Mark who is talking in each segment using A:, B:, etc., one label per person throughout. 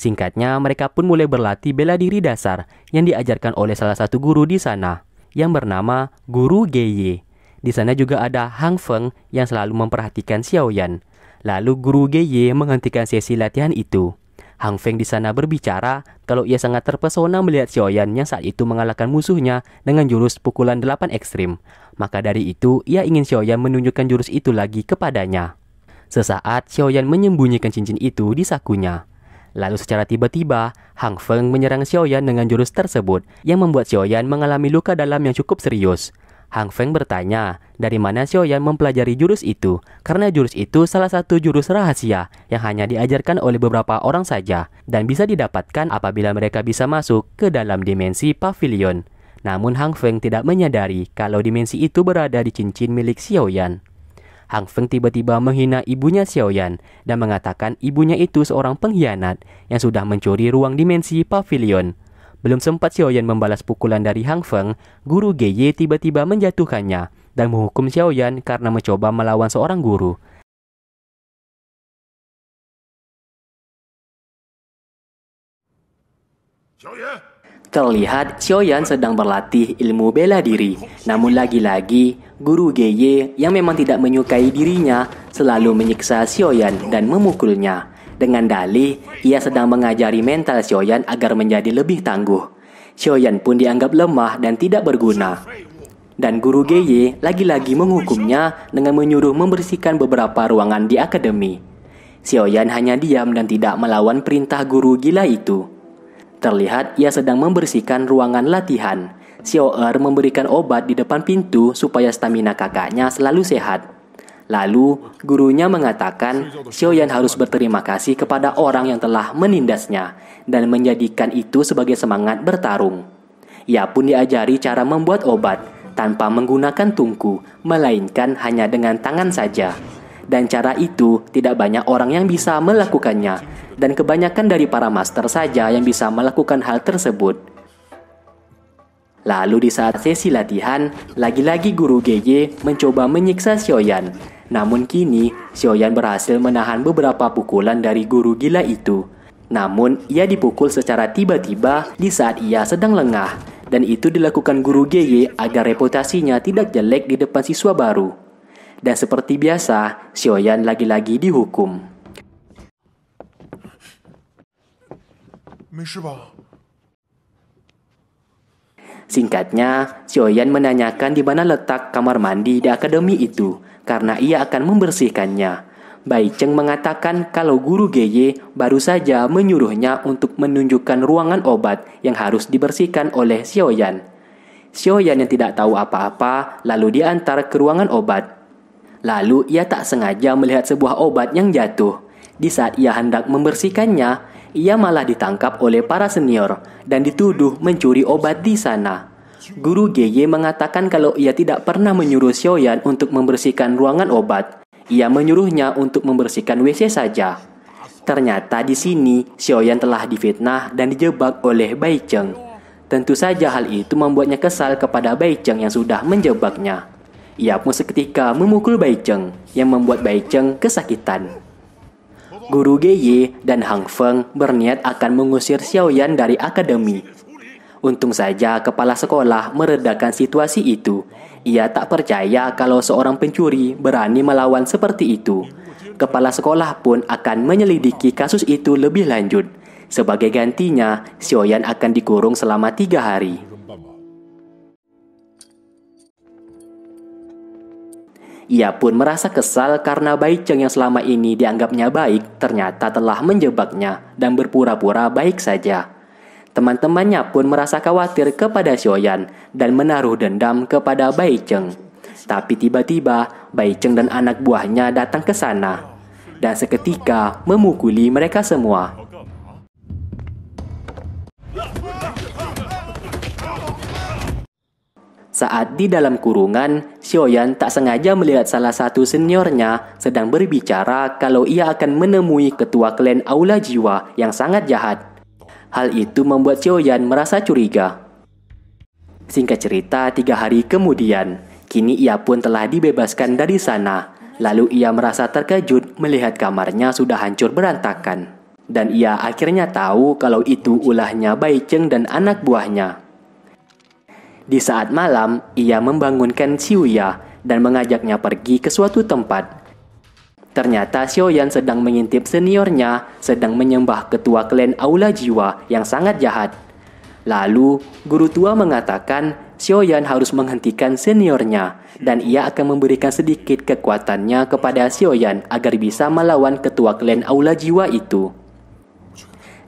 A: Singkatnya, mereka pun mulai berlatih bela diri dasar yang diajarkan oleh salah satu guru di sana yang bernama Guru Geye. Di sana juga ada Hang Feng yang selalu memperhatikan Xiaoyan. Lalu Guru Geye menghentikan sesi latihan itu. Hang Feng di sana berbicara kalau ia sangat terpesona melihat Xiaoyan yang saat itu mengalahkan musuhnya dengan jurus pukulan delapan ekstrim. Maka dari itu, ia ingin Xiaoyan menunjukkan jurus itu lagi kepadanya. Sesaat, Xiaoyan menyembunyikan cincin itu di sakunya. Lalu secara tiba-tiba, Hang Feng menyerang Xiao Yan dengan jurus tersebut yang membuat Xiao Yan mengalami luka dalam yang cukup serius. Hang Feng bertanya, dari mana Xiao Yan mempelajari jurus itu? Karena jurus itu salah satu jurus rahasia yang hanya diajarkan oleh beberapa orang saja dan bisa didapatkan apabila mereka bisa masuk ke dalam dimensi pavilion. Namun Hang Feng tidak menyadari kalau dimensi itu berada di cincin milik Xiao Yan. Hang Feng tiba-tiba menghina ibunya Xiao Yan dan mengatakan ibunya itu seorang pengkhianat yang sudah mencuri ruang dimensi pavilion. Belum sempat Xiao Yan membalas pukulan dari Hang Feng, guru Geye tiba-tiba menjatuhkannya dan menghukum Xiao Yan karena mencoba melawan seorang guru. Terlihat Xiaoyan sedang berlatih ilmu bela diri. Namun lagi-lagi, guru Geye yang memang tidak menyukai dirinya selalu menyiksa Xiaoyan dan memukulnya. Dengan dalih, ia sedang mengajari mental Xiaoyan agar menjadi lebih tangguh. Xiaoyan pun dianggap lemah dan tidak berguna. Dan guru Geye lagi-lagi menghukumnya dengan menyuruh membersihkan beberapa ruangan di akademi. Xiaoyan hanya diam dan tidak melawan perintah guru gila itu. Terlihat ia sedang membersihkan ruangan latihan. Xiao Er memberikan obat di depan pintu supaya stamina kakaknya selalu sehat. Lalu, gurunya mengatakan Xiao Yan harus berterima kasih kepada orang yang telah menindasnya dan menjadikan itu sebagai semangat bertarung. Ia pun diajari cara membuat obat tanpa menggunakan tungku, melainkan hanya dengan tangan saja. Dan cara itu tidak banyak orang yang bisa melakukannya, dan kebanyakan dari para master saja yang bisa melakukan hal tersebut. Lalu di saat sesi latihan, lagi-lagi guru GY mencoba menyiksa Xiaoyan. Namun kini, Xiaoyan berhasil menahan beberapa pukulan dari guru gila itu. Namun, ia dipukul secara tiba-tiba di saat ia sedang lengah, dan itu dilakukan guru GY agar reputasinya tidak jelek di depan siswa baru. Dan seperti biasa, Xiaoyan lagi-lagi dihukum. Singkatnya, Xiaoyan menanyakan di mana letak kamar mandi di akademi itu karena ia akan membersihkannya. Bai Cheng mengatakan kalau guru Geye baru saja menyuruhnya untuk menunjukkan ruangan obat yang harus dibersihkan oleh Xiaoyan. Xiaoyan yang tidak tahu apa-apa lalu diantar ke ruangan obat. Lalu ia tak sengaja melihat sebuah obat yang jatuh. Di saat ia hendak membersihkannya, ia malah ditangkap oleh para senior dan dituduh mencuri obat di sana. Guru GY mengatakan kalau ia tidak pernah menyuruh Xiaoyan untuk membersihkan ruangan obat. Ia menyuruhnya untuk membersihkan WC saja. Ternyata di sini Xiaoyan telah difitnah dan dijebak oleh Bai Cheng. Tentu saja hal itu membuatnya kesal kepada Bai Cheng yang sudah menjebaknya. Ia pun seketika memukul Bai Cheng, yang membuat Bai Cheng kesakitan. Guru Geye dan Hang Feng berniat akan mengusir Xiao Yan dari akademi. Untung saja kepala sekolah meredakan situasi itu. Ia tak percaya kalau seorang pencuri berani melawan seperti itu. Kepala sekolah pun akan menyelidiki kasus itu lebih lanjut. Sebagai gantinya, Xiao Yan akan dikurung selama tiga hari. Ia pun merasa kesal karena Cheng yang selama ini dianggapnya baik ternyata telah menjebaknya dan berpura-pura baik saja. Teman-temannya pun merasa khawatir kepada Xiaoyan dan menaruh dendam kepada Cheng. Tapi tiba-tiba Cheng dan anak buahnya datang ke sana dan seketika memukuli mereka semua. Saat di dalam kurungan, Xioyan tak sengaja melihat salah satu seniornya sedang berbicara kalau ia akan menemui ketua klan Aula Jiwa yang sangat jahat. Hal itu membuat Xioyan merasa curiga. Singkat cerita, tiga hari kemudian, kini ia pun telah dibebaskan dari sana. Lalu ia merasa terkejut melihat kamarnya sudah hancur berantakan. Dan ia akhirnya tahu kalau itu ulahnya Bai Cheng dan anak buahnya. Di saat malam, ia membangunkan Xiuya dan mengajaknya pergi ke suatu tempat. Ternyata Xiaoyan sedang mengintip seniornya sedang menyembah ketua klan Aula Jiwa yang sangat jahat. Lalu, guru tua mengatakan Xiaoyan harus menghentikan seniornya dan ia akan memberikan sedikit kekuatannya kepada Xiaoyan agar bisa melawan ketua klan Aula Jiwa itu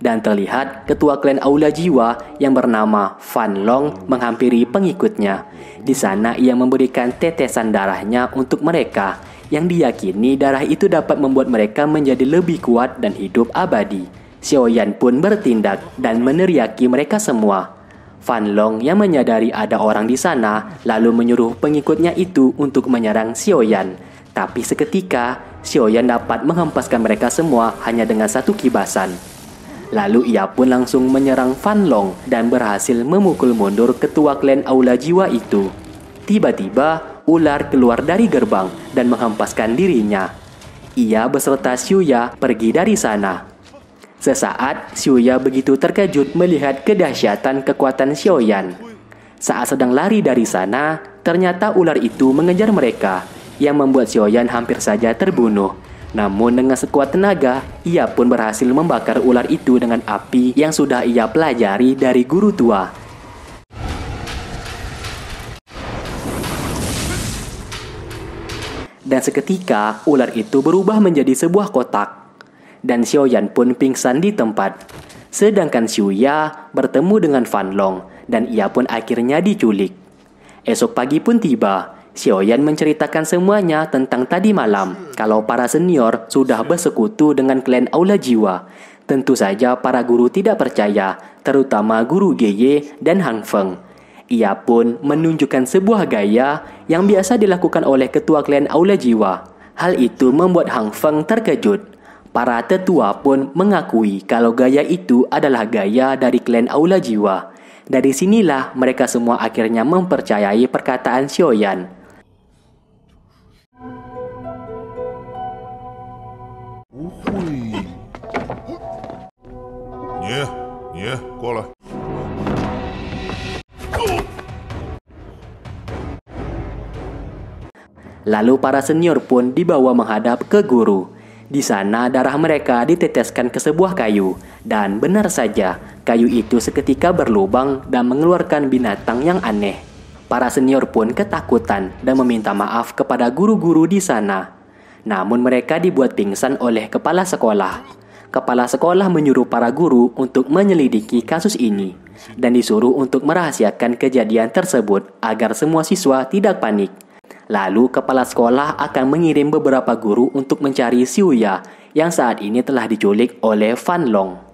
A: dan terlihat ketua klan Aula Jiwa yang bernama Fan Long menghampiri pengikutnya. Di sana ia memberikan tetesan darahnya untuk mereka yang diyakini darah itu dapat membuat mereka menjadi lebih kuat dan hidup abadi. Xiao Yan pun bertindak dan meneriaki mereka semua. Fan Long yang menyadari ada orang di sana lalu menyuruh pengikutnya itu untuk menyerang Xiao Yan. Tapi seketika, Xiao Yan dapat menghempaskan mereka semua hanya dengan satu kibasan. Lalu ia pun langsung menyerang Fan Long dan berhasil memukul mundur ketua klan Aula Jiwa itu. Tiba-tiba, ular keluar dari gerbang dan menghempaskan dirinya. Ia beserta Xiuya pergi dari sana. Sesaat, Xiuya begitu terkejut melihat kedahsyatan kekuatan Xiaoyan. Saat sedang lari dari sana, ternyata ular itu mengejar mereka, yang membuat Xiaoyan hampir saja terbunuh namun dengan sekuat tenaga, ia pun berhasil membakar ular itu dengan api yang sudah ia pelajari dari guru tua. Dan seketika, ular itu berubah menjadi sebuah kotak. Dan Xiaoyan pun pingsan di tempat. Sedangkan Xiuya bertemu dengan Fan Long dan ia pun akhirnya diculik. Esok pagi pun tiba, Xiao Yan menceritakan semuanya tentang tadi malam kalau para senior sudah bersekutu dengan klan Aula Jiwa. Tentu saja para guru tidak percaya, terutama guru Geye dan Hang Feng. Ia pun menunjukkan sebuah gaya yang biasa dilakukan oleh ketua klan Aula Jiwa. Hal itu membuat Hang Feng terkejut. Para tetua pun mengakui kalau gaya itu adalah gaya dari klan Aula Jiwa. Dari sinilah mereka semua akhirnya mempercayai perkataan Xiao Yan. Iya, iya, Lalu para senior pun dibawa menghadap ke guru. Di sana darah mereka diteteskan ke sebuah kayu dan benar saja kayu itu seketika berlubang dan mengeluarkan binatang yang aneh. Para senior pun ketakutan dan meminta maaf kepada guru-guru di sana. Namun mereka dibuat pingsan oleh kepala sekolah kepala sekolah menyuruh para guru untuk menyelidiki kasus ini dan disuruh untuk merahasiakan kejadian tersebut agar semua siswa tidak panik. Lalu kepala sekolah akan mengirim beberapa guru untuk mencari Siuya yang saat ini telah diculik oleh Fan Long.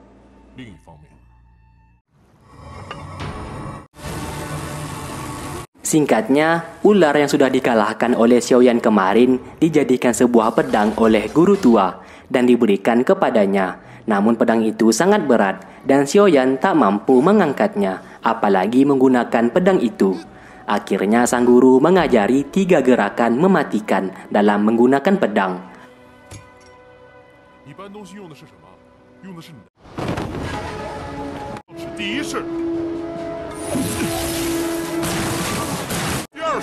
A: Singkatnya, ular yang sudah dikalahkan oleh Xiaoyan kemarin dijadikan sebuah pedang oleh guru tua dan diberikan kepadanya. Namun pedang itu sangat berat dan Xiaoyan tak mampu mengangkatnya, apalagi menggunakan pedang itu. Akhirnya sang guru mengajari tiga gerakan mematikan dalam menggunakan pedang. Guru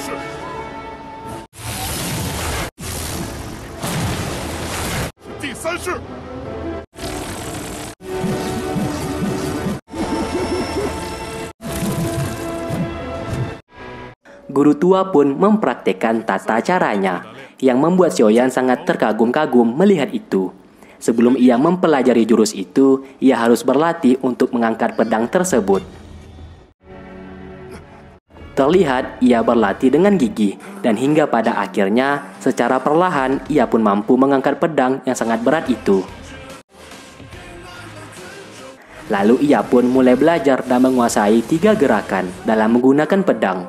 A: tua pun mempraktekkan tata caranya, yang membuat Xiaoyan sangat terkagum-kagum melihat itu. Sebelum ia mempelajari jurus itu, ia harus berlatih untuk mengangkat pedang tersebut. Terlihat ia berlatih dengan gigih dan hingga pada akhirnya secara perlahan ia pun mampu mengangkat pedang yang sangat berat itu. Lalu ia pun mulai belajar dan menguasai tiga gerakan dalam menggunakan pedang.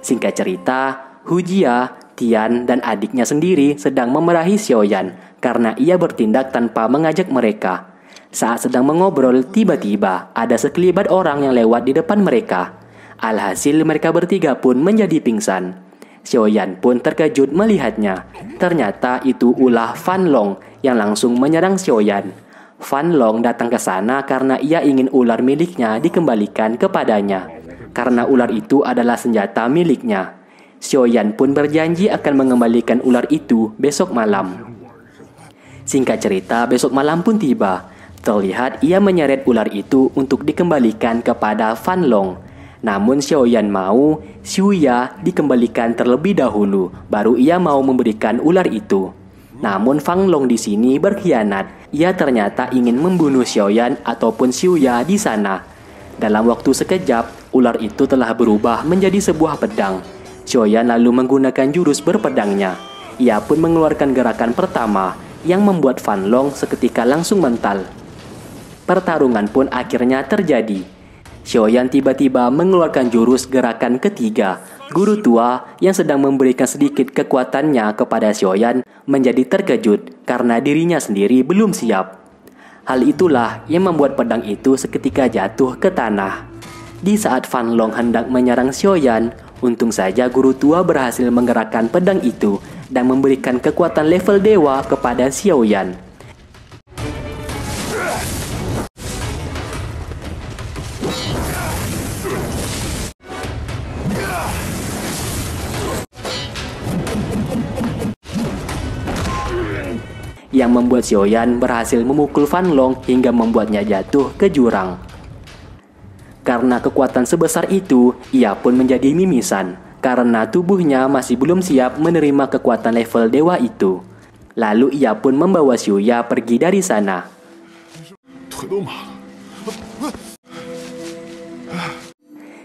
A: Singkat cerita, Hujia, Tian, dan adiknya sendiri sedang memerahi Xiaoyan karena ia bertindak tanpa mengajak mereka. Saat sedang mengobrol, tiba-tiba ada sekelibat orang yang lewat di depan mereka. Alhasil mereka bertiga pun menjadi pingsan. Xiao Yan pun terkejut melihatnya. Ternyata itu ulah Fan Long yang langsung menyerang Xiao Yan. Fan Long datang ke sana karena ia ingin ular miliknya dikembalikan kepadanya. Karena ular itu adalah senjata miliknya. Xiao Yan pun berjanji akan mengembalikan ular itu besok malam. Singkat cerita, besok malam pun tiba. Terlihat ia menyeret ular itu untuk dikembalikan kepada Fan Long. Namun Xiaoyan mau Ya dikembalikan terlebih dahulu, baru ia mau memberikan ular itu. Namun Fang Long di sini berkhianat. Ia ternyata ingin membunuh Xiaoyan ataupun Ya di sana. Dalam waktu sekejap, ular itu telah berubah menjadi sebuah pedang. Xiaoyan lalu menggunakan jurus berpedangnya. Ia pun mengeluarkan gerakan pertama yang membuat Fang Long seketika langsung mental. Pertarungan pun akhirnya terjadi. Xiaoyan tiba-tiba mengeluarkan jurus gerakan ketiga. Guru tua yang sedang memberikan sedikit kekuatannya kepada Xiaoyan menjadi terkejut karena dirinya sendiri belum siap. Hal itulah yang membuat pedang itu seketika jatuh ke tanah. Di saat Fan Long hendak menyerang Xiaoyan, untung saja guru tua berhasil menggerakkan pedang itu dan memberikan kekuatan level dewa kepada Xiaoyan. yang membuat Yan berhasil memukul Fan Long hingga membuatnya jatuh ke jurang. Karena kekuatan sebesar itu, ia pun menjadi mimisan karena tubuhnya masih belum siap menerima kekuatan level dewa itu. Lalu ia pun membawa Ya pergi dari sana.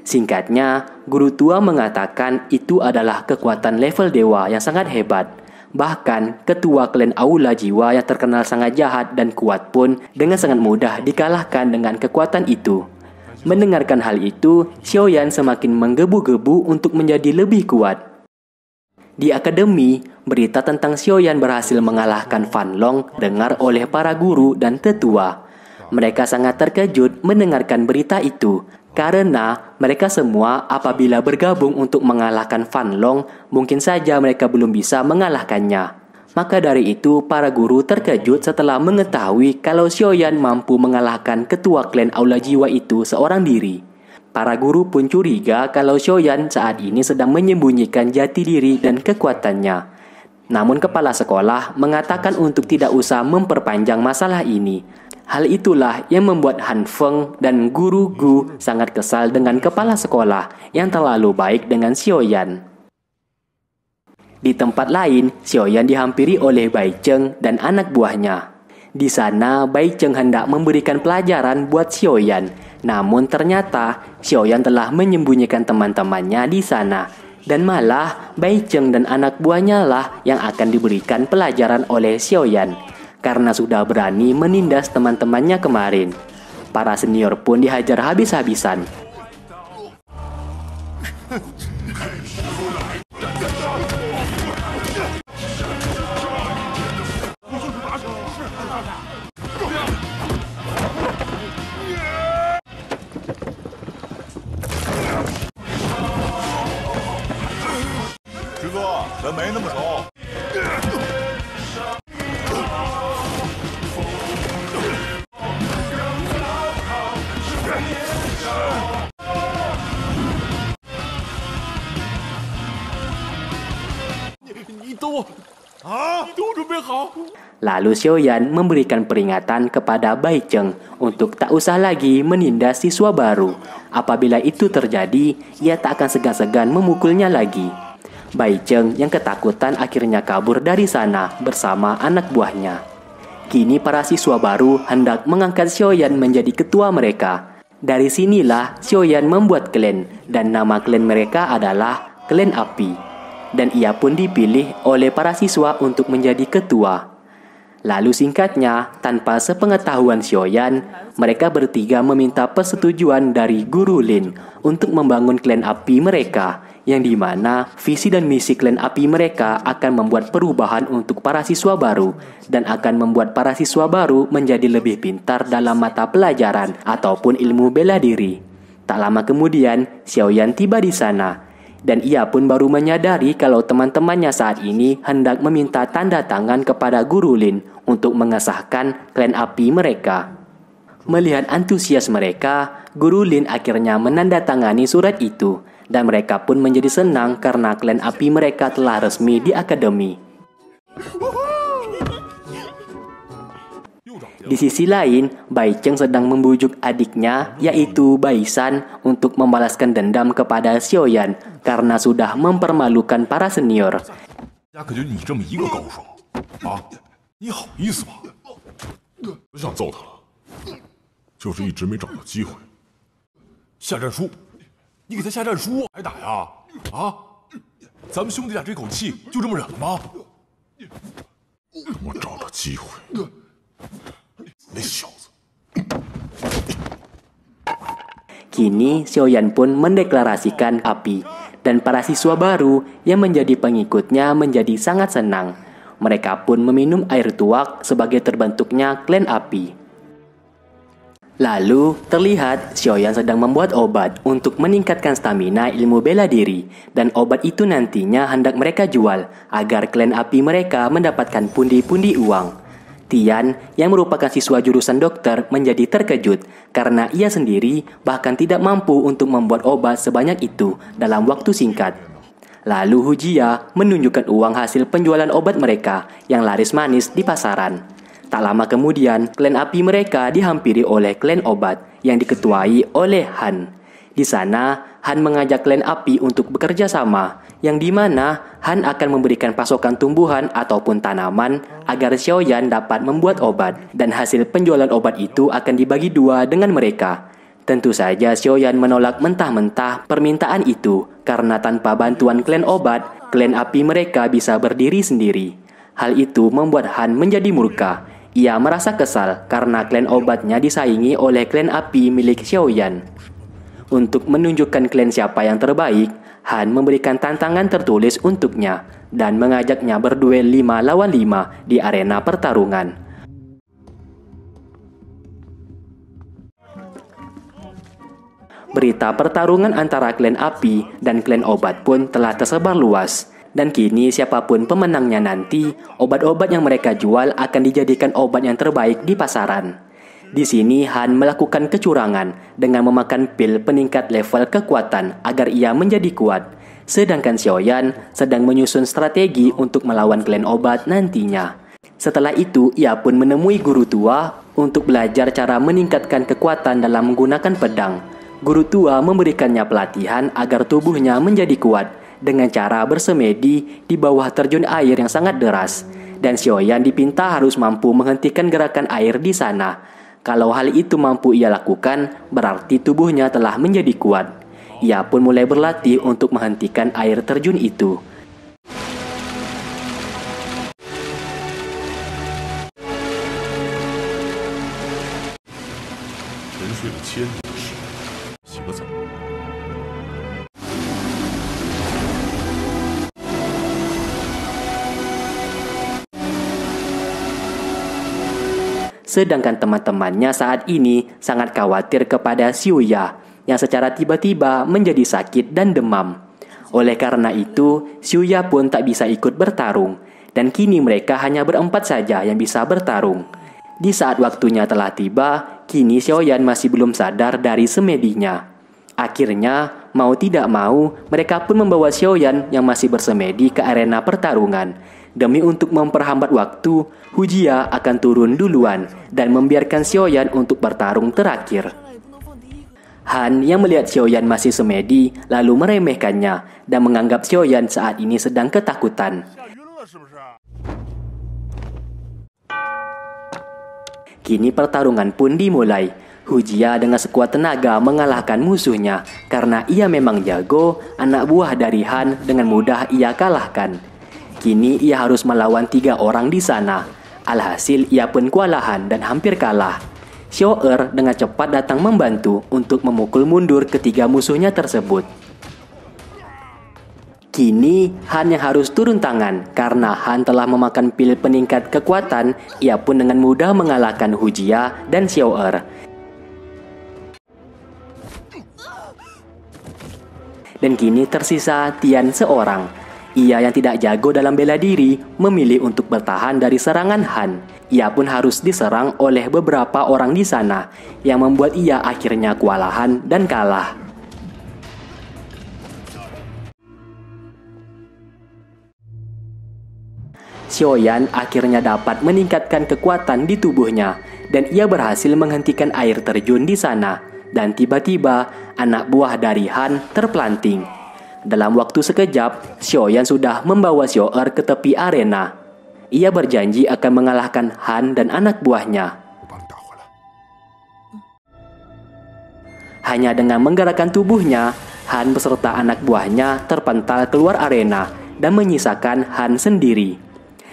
A: Singkatnya, guru tua mengatakan itu adalah kekuatan level dewa yang sangat hebat Bahkan, ketua klan Aula Jiwa yang terkenal sangat jahat dan kuat pun dengan sangat mudah dikalahkan dengan kekuatan itu. Mendengarkan hal itu, Xiao Yan semakin menggebu-gebu untuk menjadi lebih kuat. Di akademi, berita tentang Xiao Yan berhasil mengalahkan Fan Long dengar oleh para guru dan tetua. Mereka sangat terkejut mendengarkan berita itu, karena mereka semua apabila bergabung untuk mengalahkan Fan Long, mungkin saja mereka belum bisa mengalahkannya. Maka dari itu, para guru terkejut setelah mengetahui kalau Yan mampu mengalahkan ketua klan Aula Jiwa itu seorang diri. Para guru pun curiga kalau Yan saat ini sedang menyembunyikan jati diri dan kekuatannya. Namun kepala sekolah mengatakan untuk tidak usah memperpanjang masalah ini Hal itulah yang membuat Han Feng dan guru Gu sangat kesal dengan kepala sekolah yang terlalu baik dengan Xiao Yan. Di tempat lain, Xiao Yan dihampiri oleh Bai Cheng dan anak buahnya. Di sana, Bai Cheng hendak memberikan pelajaran buat Xiao Yan, namun ternyata Xiao Yan telah menyembunyikan teman-temannya di sana dan malah Bai Cheng dan anak buahnya lah yang akan diberikan pelajaran oleh Xiao Yan karena sudah berani menindas teman-temannya kemarin. Para senior pun dihajar habis-habisan. itu. Ah, Lalu Xiaoyan memberikan peringatan kepada Bai Cheng untuk tak usah lagi menindas siswa baru. Apabila itu terjadi, ia tak akan segan-segan memukulnya lagi. Bai Cheng yang ketakutan akhirnya kabur dari sana bersama anak buahnya. Kini para siswa baru hendak mengangkat Xiao Yan menjadi ketua mereka. Dari sinilah Xiao Yan membuat klan dan nama klan mereka adalah Klan Api dan ia pun dipilih oleh para siswa untuk menjadi ketua. Lalu singkatnya, tanpa sepengetahuan Xioyan, mereka bertiga meminta persetujuan dari Guru Lin untuk membangun klan api mereka, yang mana visi dan misi klan api mereka akan membuat perubahan untuk para siswa baru dan akan membuat para siswa baru menjadi lebih pintar dalam mata pelajaran ataupun ilmu bela diri. Tak lama kemudian, Xiaoyan tiba di sana dan ia pun baru menyadari kalau teman-temannya saat ini hendak meminta tanda tangan kepada Guru Lin untuk mengesahkan klan api mereka. Melihat antusias mereka, Guru Lin akhirnya menandatangani surat itu dan mereka pun menjadi senang karena klan api mereka telah resmi di akademi. Di sisi lain, Bai Cheng sedang membujuk adiknya yaitu Bai San, untuk membalaskan dendam kepada Yan karena sudah mempermalukan para senior. Xiao Xiaoyan pun mendeklarasikan api dan para siswa baru yang menjadi pengikutnya menjadi sangat senang. Mereka pun meminum air tuak sebagai terbentuknya klan api. Lalu terlihat Xiaoyan sedang membuat obat untuk meningkatkan stamina ilmu bela diri dan obat itu nantinya hendak mereka jual agar klan api mereka mendapatkan pundi-pundi uang. Tian, yang merupakan siswa jurusan dokter, menjadi terkejut karena ia sendiri bahkan tidak mampu untuk membuat obat sebanyak itu dalam waktu singkat. Lalu Hujia menunjukkan uang hasil penjualan obat mereka yang laris manis di pasaran. Tak lama kemudian, klan api mereka dihampiri oleh klan obat yang diketuai oleh Han. Di sana, Han mengajak Klan Api untuk bekerja sama, yang dimana Han akan memberikan pasokan tumbuhan ataupun tanaman agar Xiaoyan dapat membuat obat, dan hasil penjualan obat itu akan dibagi dua dengan mereka. Tentu saja Xiaoyan menolak mentah-mentah permintaan itu, karena tanpa bantuan klan obat, klan api mereka bisa berdiri sendiri. Hal itu membuat Han menjadi murka, ia merasa kesal karena klan obatnya disaingi oleh klan api milik Xiaoyan. Untuk menunjukkan klien siapa yang terbaik, Han memberikan tantangan tertulis untuknya dan mengajaknya berduel 5 lawan 5 di arena pertarungan. Berita pertarungan antara klan api dan klan obat pun telah tersebar luas dan kini siapapun pemenangnya nanti, obat-obat yang mereka jual akan dijadikan obat yang terbaik di pasaran. Di sini Han melakukan kecurangan dengan memakan pil peningkat level kekuatan agar ia menjadi kuat. Sedangkan Xiaoyan sedang menyusun strategi untuk melawan klan obat nantinya. Setelah itu, ia pun menemui guru tua untuk belajar cara meningkatkan kekuatan dalam menggunakan pedang. Guru tua memberikannya pelatihan agar tubuhnya menjadi kuat dengan cara bersemedi di bawah terjun air yang sangat deras. Dan Xiaoyan dipinta harus mampu menghentikan gerakan air di sana kalau hal itu mampu ia lakukan, berarti tubuhnya telah menjadi kuat. Ia pun mulai berlatih untuk menghentikan air terjun itu. sedangkan teman-temannya saat ini sangat khawatir kepada Siuya yang secara tiba-tiba menjadi sakit dan demam. Oleh karena itu, Siuya pun tak bisa ikut bertarung dan kini mereka hanya berempat saja yang bisa bertarung. Di saat waktunya telah tiba, kini Xiaoyan masih belum sadar dari semedinya. Akhirnya, mau tidak mau, mereka pun membawa Xiaoyan yang masih bersemedi ke arena pertarungan Demi untuk memperhambat waktu, Hujia akan turun duluan dan membiarkan Xiaoyan untuk bertarung terakhir. Han yang melihat Xiaoyan masih semedi lalu meremehkannya dan menganggap Xiaoyan saat ini sedang ketakutan. Kini pertarungan pun dimulai. Hujia dengan sekuat tenaga mengalahkan musuhnya karena ia memang jago, anak buah dari Han dengan mudah ia kalahkan. Kini ia harus melawan tiga orang di sana. Alhasil ia pun kewalahan dan hampir kalah. Xiao Er dengan cepat datang membantu untuk memukul mundur ketiga musuhnya tersebut. Kini Han yang harus turun tangan karena Han telah memakan pil peningkat kekuatan, ia pun dengan mudah mengalahkan Hujia dan Xiao Er. Dan kini tersisa Tian seorang. Ia yang tidak jago dalam bela diri memilih untuk bertahan dari serangan Han. Ia pun harus diserang oleh beberapa orang di sana yang membuat ia akhirnya kewalahan dan kalah. Xiaoyan akhirnya dapat meningkatkan kekuatan di tubuhnya dan ia berhasil menghentikan air terjun di sana. Dan tiba-tiba anak buah dari Han terpelanting. Dalam waktu sekejap, Xiao Yan sudah membawa Xiao Er ke tepi arena. Ia berjanji akan mengalahkan Han dan anak buahnya. Hanya dengan menggerakkan tubuhnya, Han beserta anak buahnya terpental keluar arena dan menyisakan Han sendiri.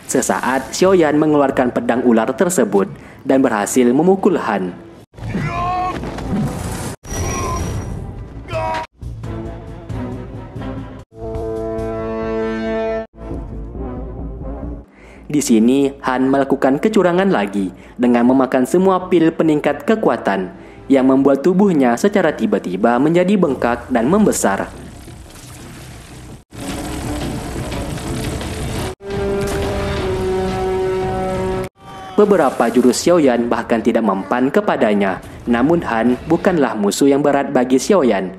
A: Sesaat, Xiao Yan mengeluarkan pedang ular tersebut dan berhasil memukul Han. Di sini, Han melakukan kecurangan lagi dengan memakan semua pil peningkat kekuatan yang membuat tubuhnya secara tiba-tiba menjadi bengkak dan membesar. Beberapa jurus Xiaoyan bahkan tidak mempan kepadanya, namun Han bukanlah musuh yang berat bagi Xiaoyan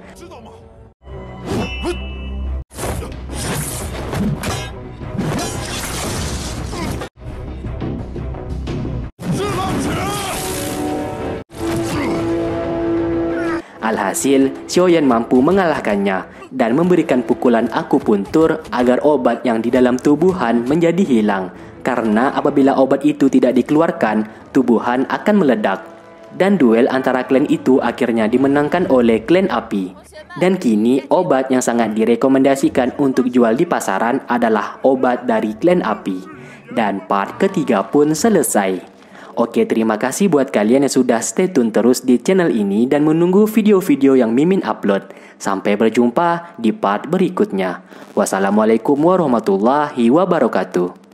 A: Alhasil, Xiaoyan mampu mengalahkannya dan memberikan pukulan akupuntur agar obat yang di dalam tubuhan menjadi hilang. Karena apabila obat itu tidak dikeluarkan, tubuhan akan meledak. Dan duel antara klan itu akhirnya dimenangkan oleh klan api. Dan kini obat yang sangat direkomendasikan untuk jual di pasaran adalah obat dari klan api. Dan part ketiga pun selesai. Oke, terima kasih buat kalian yang sudah stay tune terus di channel ini dan menunggu video-video yang Mimin upload. Sampai berjumpa di part berikutnya. Wassalamualaikum warahmatullahi wabarakatuh.